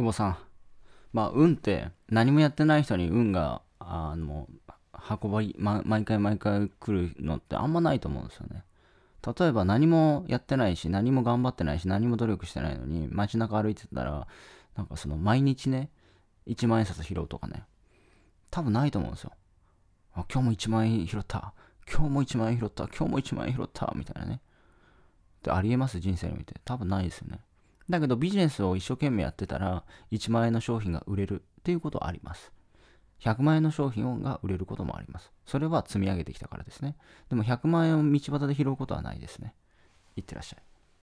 久保さん。まあ、運って、何もやってない人に運が、あの、運ばり、ま、毎回毎回来るのってあんまないと思うんですよね。例えば何もやってないし、何も頑張ってないし、何も努力してないのに、街中歩いてたら、なんかその、毎日ね、1万円札拾うとかね。多分ないと思うんですよ。あ、今日も1万円拾った。今日も1万円拾った。今日も1万円拾った。みたいなね。ってありえます人生において。多分ないですよね。だけどビジネスを一生懸命やってたら、1万円の商品が売れるっていうことはあります。100万円の商品が売れることもあります。それは積み上げてきたからですね。でも100万円を道端で拾うことはないですね。いってらっしゃい。